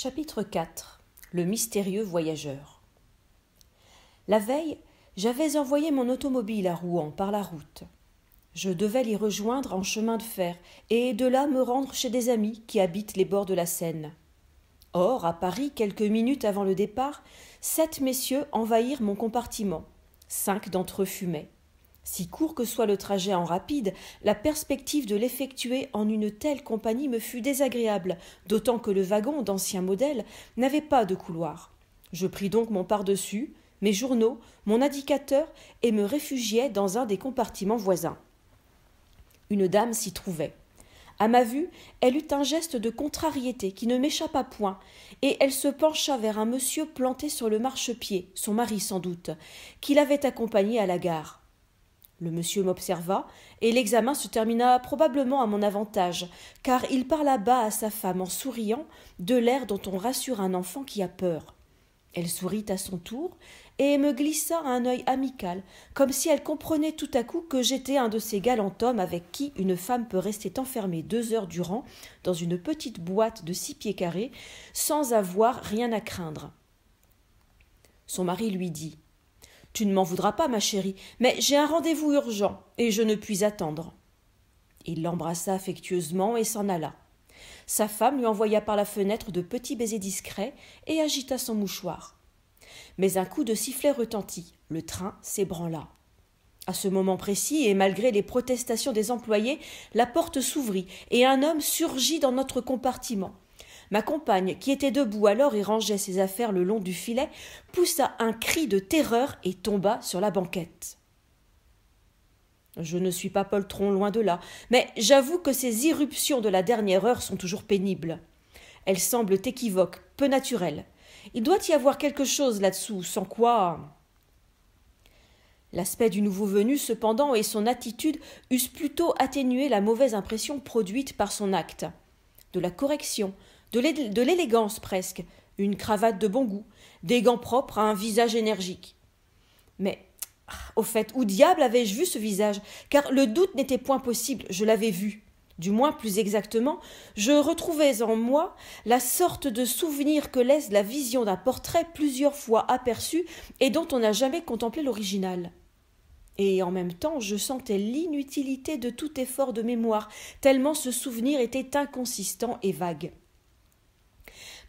Chapitre 4 Le mystérieux voyageur La veille, j'avais envoyé mon automobile à Rouen par la route. Je devais l'y rejoindre en chemin de fer et de là me rendre chez des amis qui habitent les bords de la Seine. Or, à Paris, quelques minutes avant le départ, sept messieurs envahirent mon compartiment. Cinq d'entre eux fumaient. Si court que soit le trajet en rapide, la perspective de l'effectuer en une telle compagnie me fut désagréable, d'autant que le wagon d'ancien modèle n'avait pas de couloir. Je pris donc mon pardessus, mes journaux, mon indicateur, et me réfugiai dans un des compartiments voisins. Une dame s'y trouvait. À ma vue, elle eut un geste de contrariété qui ne m'échappa point, et elle se pencha vers un monsieur planté sur le marchepied, son mari sans doute, qui l'avait accompagné à la gare. Le monsieur m'observa, et l'examen se termina probablement à mon avantage, car il parla bas à sa femme en souriant, de l'air dont on rassure un enfant qui a peur. Elle sourit à son tour, et me glissa un œil amical, comme si elle comprenait tout à coup que j'étais un de ces galants hommes avec qui une femme peut rester enfermée deux heures durant dans une petite boîte de six pieds carrés, sans avoir rien à craindre. Son mari lui dit. Tu ne m'en voudras pas, ma chérie, mais j'ai un rendez-vous urgent et je ne puis attendre. Il l'embrassa affectueusement et s'en alla. Sa femme lui envoya par la fenêtre de petits baisers discrets et agita son mouchoir. Mais un coup de sifflet retentit, le train s'ébranla. À ce moment précis, et malgré les protestations des employés, la porte s'ouvrit, et un homme surgit dans notre compartiment. Ma compagne, qui était debout alors et rangeait ses affaires le long du filet, poussa un cri de terreur et tomba sur la banquette. Je ne suis pas poltron, loin de là, mais j'avoue que ces irruptions de la dernière heure sont toujours pénibles. Elles semblent équivoques, peu naturelles. Il doit y avoir quelque chose là-dessous, sans quoi. L'aspect du nouveau venu, cependant, et son attitude eussent plutôt atténué la mauvaise impression produite par son acte. De la correction, de l'élégance presque, une cravate de bon goût, des gants propres à un visage énergique. Mais, au fait, où diable avais-je vu ce visage Car le doute n'était point possible, je l'avais vu. Du moins, plus exactement, je retrouvais en moi la sorte de souvenir que laisse la vision d'un portrait plusieurs fois aperçu et dont on n'a jamais contemplé l'original. Et en même temps, je sentais l'inutilité de tout effort de mémoire, tellement ce souvenir était inconsistant et vague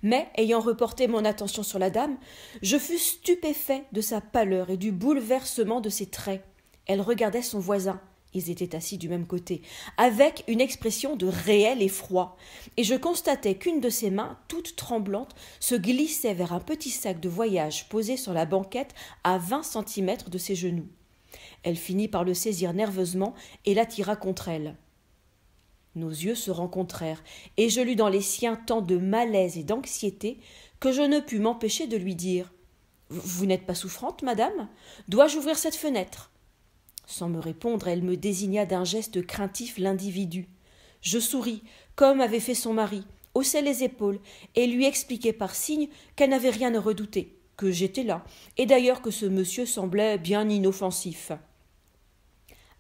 mais, ayant reporté mon attention sur la dame, je fus stupéfait de sa pâleur et du bouleversement de ses traits. Elle regardait son voisin, ils étaient assis du même côté, avec une expression de réel effroi, et je constatais qu'une de ses mains, toute tremblante, se glissait vers un petit sac de voyage posé sur la banquette à vingt centimètres de ses genoux. Elle finit par le saisir nerveusement et l'attira contre elle. Nos yeux se rencontrèrent, et je lus dans les siens tant de malaise et d'anxiété que je ne pus m'empêcher de lui dire. Vous n'êtes pas souffrante, madame? Dois je ouvrir cette fenêtre? Sans me répondre, elle me désigna d'un geste craintif l'individu. Je souris, comme avait fait son mari, haussai les épaules, et lui expliquai par signe qu'elle n'avait rien à redouter, que j'étais là, et d'ailleurs que ce monsieur semblait bien inoffensif.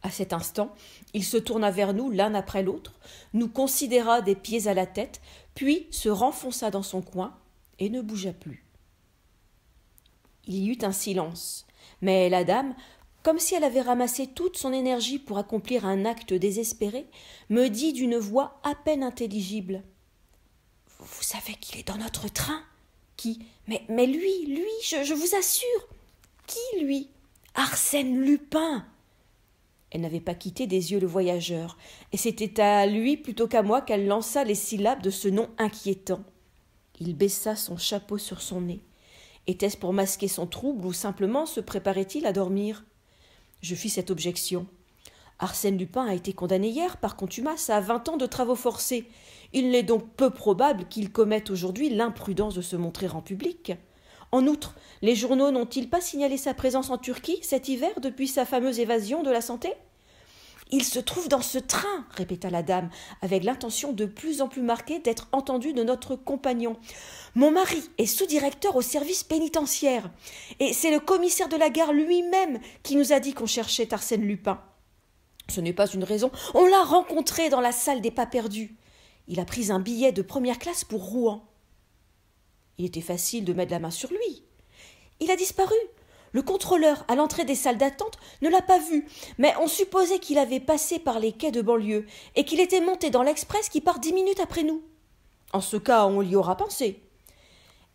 À cet instant, il se tourna vers nous l'un après l'autre, nous considéra des pieds à la tête, puis se renfonça dans son coin et ne bougea plus. Il y eut un silence, mais la dame, comme si elle avait ramassé toute son énergie pour accomplir un acte désespéré, me dit d'une voix à peine intelligible. Vous savez qu'il est dans notre train? Qui? Mais, mais lui, lui, je, je vous assure. Qui, lui? Arsène Lupin. Elle n'avait pas quitté des yeux le voyageur, et c'était à lui plutôt qu'à moi qu'elle lança les syllabes de ce nom inquiétant. Il baissa son chapeau sur son nez. Était-ce pour masquer son trouble ou simplement se préparait-il à dormir Je fis cette objection. Arsène Lupin a été condamné hier par contumace à vingt ans de travaux forcés. Il n'est donc peu probable qu'il commette aujourd'hui l'imprudence de se montrer en public. En outre, les journaux n'ont-ils pas signalé sa présence en Turquie cet hiver depuis sa fameuse évasion de la santé Il se trouve dans ce train, répéta la dame, avec l'intention de plus en plus marquée d'être entendue de notre compagnon. Mon mari est sous-directeur au service pénitentiaire, et c'est le commissaire de la gare lui-même qui nous a dit qu'on cherchait Arsène Lupin. Ce n'est pas une raison, on l'a rencontré dans la salle des pas perdus. Il a pris un billet de première classe pour Rouen. Il était facile de mettre la main sur lui. Il a disparu. Le contrôleur, à l'entrée des salles d'attente, ne l'a pas vu, mais on supposait qu'il avait passé par les quais de banlieue et qu'il était monté dans l'express qui part dix minutes après nous. En ce cas, on y aura pensé.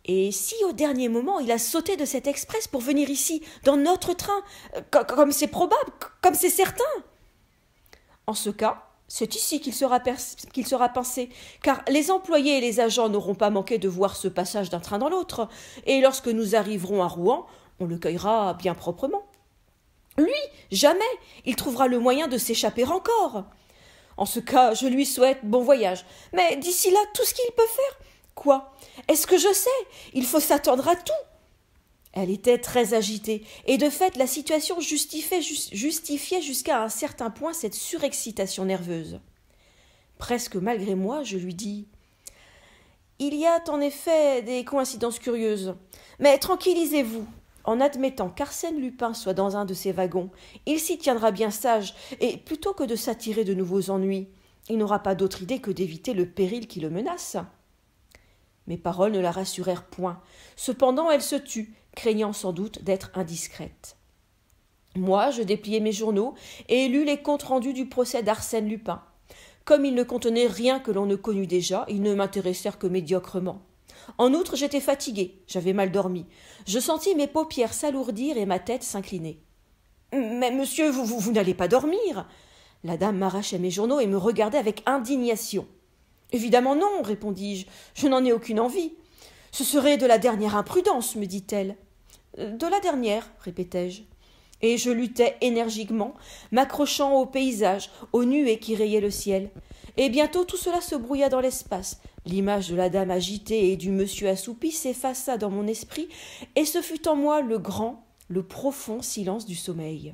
Et si au dernier moment il a sauté de cet express pour venir ici, dans notre train, euh, comme c'est probable, comme c'est certain En ce cas, c'est ici qu'il sera, sera, pincé, car les employés et les agents n'auront pas manqué de voir ce passage d'un train dans l'autre, et lorsque nous arriverons à Rouen, on le cueillera bien proprement. Lui, jamais, il trouvera le moyen de s'échapper encore. En ce cas, je lui souhaite bon voyage, mais d'ici là, tout ce qu'il peut faire. Quoi Est-ce que je sais Il faut s'attendre à tout. Elle était très agitée, et de fait la situation justifiait, jusqu'à un certain point cette surexcitation nerveuse. Presque malgré moi, je lui dis Il y a en effet des coïncidences curieuses, mais tranquillisez-vous. En admettant qu'Arsène Lupin soit dans un de ces wagons, il s'y tiendra bien sage, et plutôt que de s'attirer de nouveaux ennuis, il n'aura pas d'autre idée que d'éviter le péril qui le menace. Mes paroles ne la rassurèrent point. Cependant, elle se tut craignant sans doute d'être indiscrète. Moi, je dépliai mes journaux et lus les comptes rendus du procès d'Arsène Lupin. Comme ils ne contenaient rien que l'on ne connût déjà, ils ne m'intéressèrent que médiocrement. En outre, j'étais fatigué, j'avais mal dormi. Je sentis mes paupières s'alourdir et ma tête s'incliner. Mais monsieur, vous, vous, n'allez pas dormir La dame m'arrachait mes journaux et me regardait avec indignation. Évidemment non, répondis je, je n'en ai aucune envie. Ce serait de la dernière imprudence, me dit-elle. De la dernière, répétai-je. Et je luttai énergiquement, m'accrochant au paysage, aux nuées qui rayaient le ciel. Et bientôt tout cela se brouilla dans l'espace. L'image de la dame agitée et du monsieur assoupi s'effaça dans mon esprit, et ce fut en moi le grand, le profond silence du sommeil.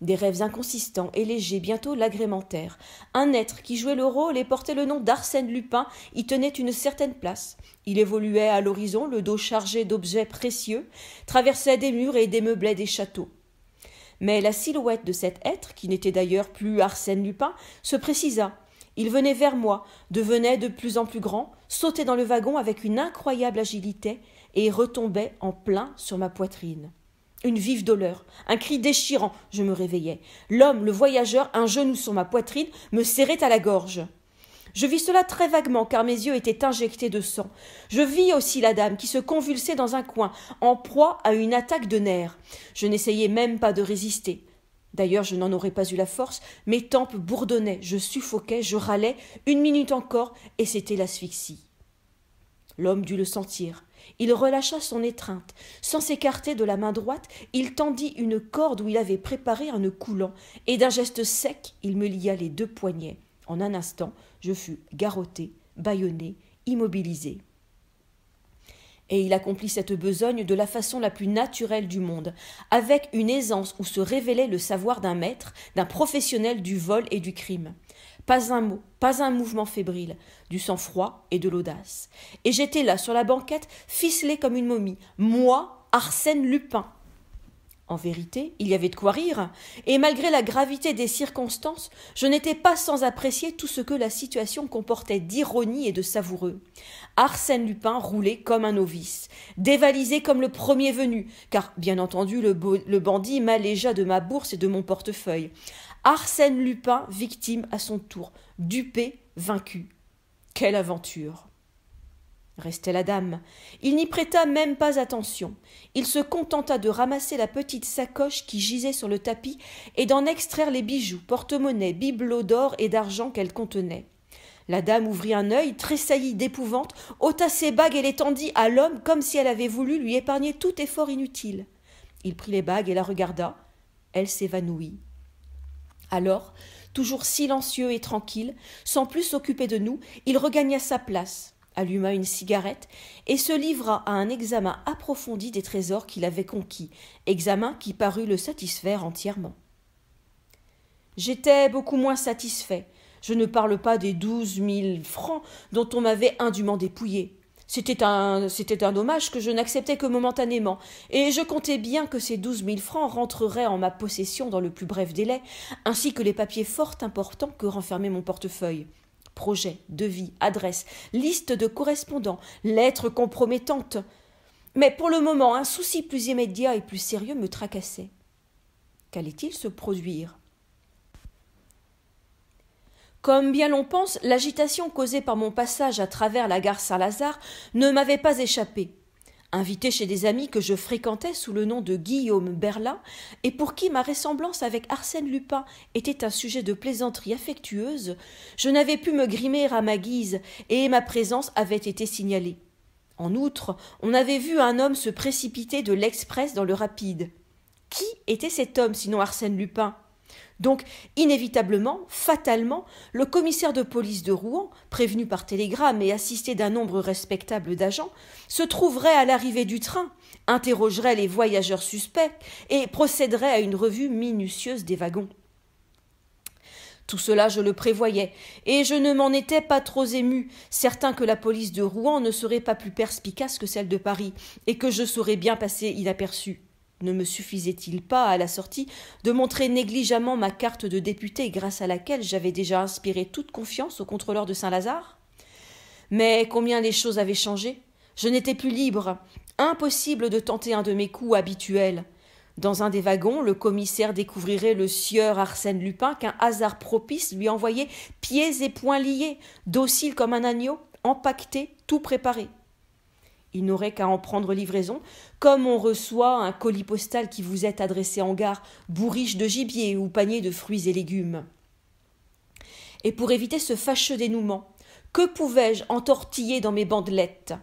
Des rêves inconsistants et légers bientôt l'agrémentèrent. Un être qui jouait le rôle et portait le nom d'Arsène Lupin y tenait une certaine place. Il évoluait à l'horizon, le dos chargé d'objets précieux, traversait des murs et démeublait des châteaux. Mais la silhouette de cet être, qui n'était d'ailleurs plus Arsène Lupin, se précisa. Il venait vers moi, devenait de plus en plus grand, sautait dans le wagon avec une incroyable agilité et retombait en plein sur ma poitrine. Une vive douleur, un cri déchirant, je me réveillais. L'homme, le voyageur, un genou sur ma poitrine, me serrait à la gorge. Je vis cela très vaguement, car mes yeux étaient injectés de sang. Je vis aussi la dame qui se convulsait dans un coin, en proie à une attaque de nerfs. Je n'essayais même pas de résister. D'ailleurs, je n'en aurais pas eu la force, mes tempes bourdonnaient, je suffoquais, je râlais, une minute encore, et c'était l'asphyxie. L'homme dut le sentir. Il relâcha son étreinte. Sans s'écarter de la main droite, il tendit une corde où il avait préparé un nœud coulant, et d'un geste sec, il me lia les deux poignets. En un instant, je fus garrotté, bâillonné, immobilisé. Et il accomplit cette besogne de la façon la plus naturelle du monde, avec une aisance où se révélait le savoir d'un maître, d'un professionnel du vol et du crime. Pas un mot, pas un mouvement fébrile, du sang-froid et de l'audace. Et j'étais là, sur la banquette, ficelée comme une momie. Moi, Arsène Lupin. En vérité, il y avait de quoi rire, et malgré la gravité des circonstances, je n'étais pas sans apprécier tout ce que la situation comportait d'ironie et de savoureux. Arsène Lupin roulait comme un novice, dévalisé comme le premier venu, car bien entendu le, le bandit m'allégea de ma bourse et de mon portefeuille. Arsène Lupin, victime à son tour, dupé, vaincu. Quelle aventure Restait la dame. Il n'y prêta même pas attention. Il se contenta de ramasser la petite sacoche qui gisait sur le tapis et d'en extraire les bijoux, porte-monnaie, bibelots d'or et d'argent qu'elle contenait. La dame ouvrit un œil, tressaillit d'épouvante, ôta ses bagues et les tendit à l'homme comme si elle avait voulu lui épargner tout effort inutile. Il prit les bagues et la regarda. Elle s'évanouit. Alors, toujours silencieux et tranquille, sans plus s'occuper de nous, il regagna sa place, alluma une cigarette et se livra à un examen approfondi des trésors qu'il avait conquis, examen qui parut le satisfaire entièrement. J'étais beaucoup moins satisfait. Je ne parle pas des douze mille francs dont on m'avait indûment dépouillé. C'était un, c'était un hommage que je n'acceptais que momentanément, et je comptais bien que ces douze mille francs rentreraient en ma possession dans le plus bref délai, ainsi que les papiers fort importants que renfermait mon portefeuille. Projets, devis, adresses, listes de correspondants, lettres compromettantes. Mais pour le moment, un souci plus immédiat et plus sérieux me tracassait. Qu'allait-il se produire comme bien l'on pense, l'agitation causée par mon passage à travers la gare Saint-Lazare ne m'avait pas échappé. Invité chez des amis que je fréquentais sous le nom de Guillaume Berlin, et pour qui ma ressemblance avec Arsène Lupin était un sujet de plaisanterie affectueuse, je n'avais pu me grimer à ma guise, et ma présence avait été signalée. En outre, on avait vu un homme se précipiter de l'express dans le rapide. Qui était cet homme sinon Arsène Lupin donc, inévitablement, fatalement, le commissaire de police de Rouen, prévenu par télégramme et assisté d'un nombre respectable d'agents, se trouverait à l'arrivée du train, interrogerait les voyageurs suspects et procéderait à une revue minutieuse des wagons. Tout cela, je le prévoyais, et je ne m'en étais pas trop ému, certain que la police de Rouen ne serait pas plus perspicace que celle de Paris, et que je saurais bien passer inaperçu. Ne me suffisait-il pas, à la sortie, de montrer négligemment ma carte de député grâce à laquelle j'avais déjà inspiré toute confiance au contrôleur de Saint-Lazare Mais combien les choses avaient changé Je n'étais plus libre. Impossible de tenter un de mes coups habituels. Dans un des wagons, le commissaire découvrirait le sieur Arsène Lupin qu'un hasard propice lui envoyait pieds et poings liés, docile comme un agneau, empaqueté, tout préparé il n'aurait qu'à en prendre livraison, comme on reçoit un colis postal qui vous est adressé en gare, bourriche de gibier ou panier de fruits et légumes. Et pour éviter ce fâcheux dénouement, que pouvais-je entortiller dans mes bandelettes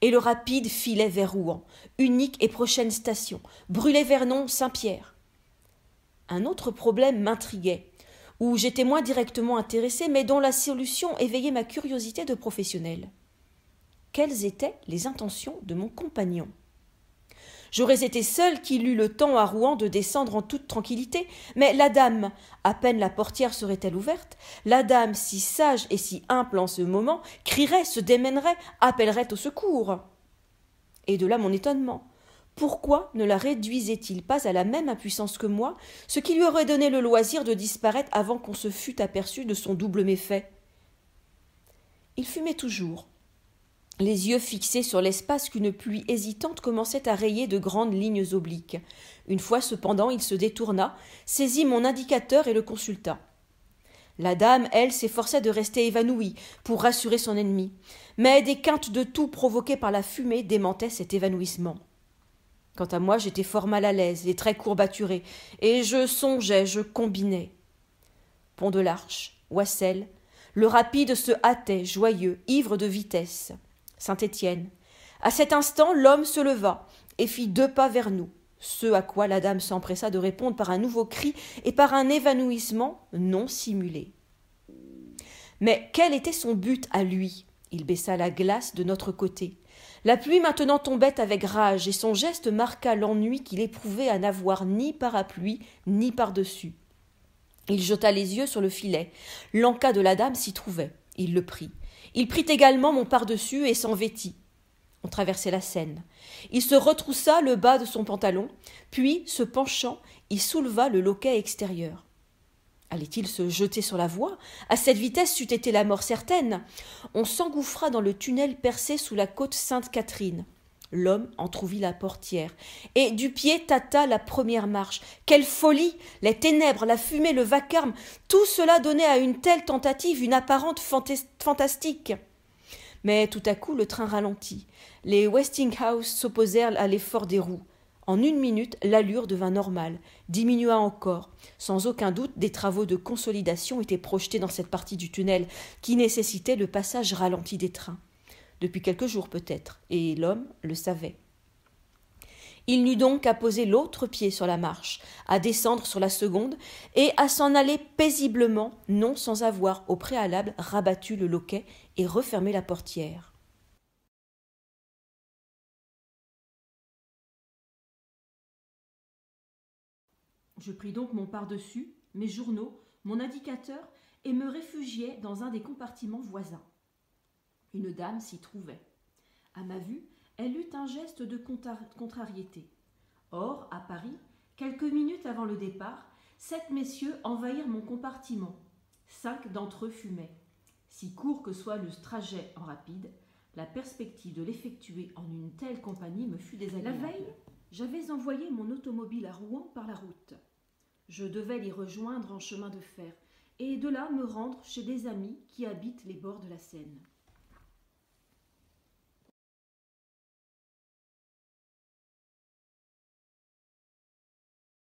Et le rapide filait vers Rouen, unique et prochaine station, Brûlé Vernon, Saint-Pierre. Un autre problème m'intriguait, où j'étais moins directement intéressé, mais dont la solution éveillait ma curiosité de professionnel quelles étaient les intentions de mon compagnon. J'aurais été seule qu'il eût le temps à Rouen de descendre en toute tranquillité, mais la dame, à peine la portière serait-elle ouverte, la dame, si sage et si humble en ce moment, crierait, se démènerait, appellerait au secours. Et de là mon étonnement. Pourquoi ne la réduisait-il pas à la même impuissance que moi, ce qui lui aurait donné le loisir de disparaître avant qu'on se fût aperçu de son double méfait Il fumait toujours, les yeux fixés sur l'espace qu'une pluie hésitante commençait à rayer de grandes lignes obliques. Une fois cependant il se détourna, saisit mon indicateur et le consulta. La dame, elle, s'efforçait de rester évanouie pour rassurer son ennemi, mais des quintes de toux provoquées par la fumée démentaient cet évanouissement. Quant à moi, j'étais fort mal à l'aise, et très courbaturé, et je songeais, je combinais. Pont de l'Arche, Oissel, le rapide se hâtait, joyeux, ivre de vitesse. Saint-Étienne. À cet instant, l'homme se leva et fit deux pas vers nous. Ce à quoi la dame s'empressa de répondre par un nouveau cri et par un évanouissement non simulé. Mais quel était son but à lui Il baissa la glace de notre côté. La pluie maintenant tombait avec rage, et son geste marqua l'ennui qu'il éprouvait à n'avoir ni parapluie ni par-dessus. Il jeta les yeux sur le filet. L'encas de la dame s'y trouvait. Il le prit. Il prit également mon pardessus et s'en vêtit. On traversait la Seine. Il se retroussa le bas de son pantalon, puis, se penchant, il souleva le loquet extérieur. Allait-il se jeter sur la voie À cette vitesse c'eût été la mort certaine. On s'engouffra dans le tunnel percé sous la côte Sainte-Catherine. L'homme entr'ouvrit la portière, et du pied tâta la première marche. Quelle folie Les ténèbres, la fumée, le vacarme, tout cela donnait à une telle tentative une apparente fantastique. Mais tout à coup le train ralentit. Les Westinghouse s'opposèrent à l'effort des roues. En une minute, l'allure devint normale, diminua encore. Sans aucun doute, des travaux de consolidation étaient projetés dans cette partie du tunnel qui nécessitait le passage ralenti des trains depuis quelques jours peut-être, et l'homme le savait. Il n'eut donc qu'à poser l'autre pied sur la marche, à descendre sur la seconde, et à s'en aller paisiblement, non sans avoir au préalable rabattu le loquet et refermé la portière. Je pris donc mon pardessus, mes journaux, mon indicateur, et me réfugiai dans un des compartiments voisins. Une dame s'y trouvait. À ma vue, elle eut un geste de contrariété. Or, à Paris, quelques minutes avant le départ, sept messieurs envahirent mon compartiment. Cinq d'entre eux fumaient. Si court que soit le trajet en rapide, la perspective de l'effectuer en une telle compagnie me fut désagréable. La veille, j'avais envoyé mon automobile à Rouen par la route. Je devais l'y rejoindre en chemin de fer et de là me rendre chez des amis qui habitent les bords de la Seine.